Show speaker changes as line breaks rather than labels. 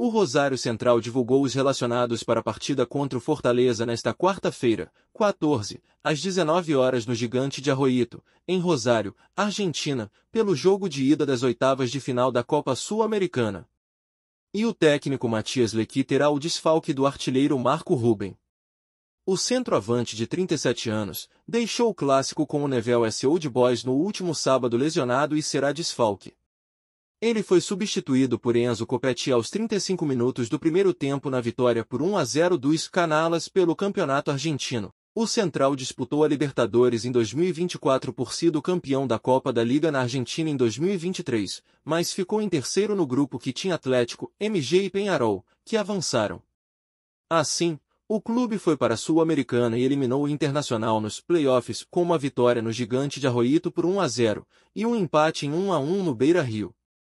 O Rosário Central divulgou os relacionados para a partida contra o Fortaleza nesta quarta-feira, 14, às 19 horas no Gigante de Arroito, em Rosário, Argentina, pelo jogo de ida das oitavas de final da Copa Sul-Americana. E o técnico Matias Lequi terá o desfalque do artilheiro Marco Ruben. O centroavante de 37 anos deixou o clássico com o Nevel S. Old Boys no último sábado lesionado e será desfalque. Ele foi substituído por Enzo Copetti aos 35 minutos do primeiro tempo na vitória por 1 a 0 dos Canalas pelo Campeonato Argentino. O Central disputou a Libertadores em 2024 por sido campeão da Copa da Liga na Argentina em 2023, mas ficou em terceiro no grupo que tinha Atlético, MG e Penharol, que avançaram. Assim, o clube foi para a Sul-Americana e eliminou o Internacional nos playoffs com uma vitória no Gigante de Arroito por 1 a 0 e um empate em 1 a 1 no Beira-Rio.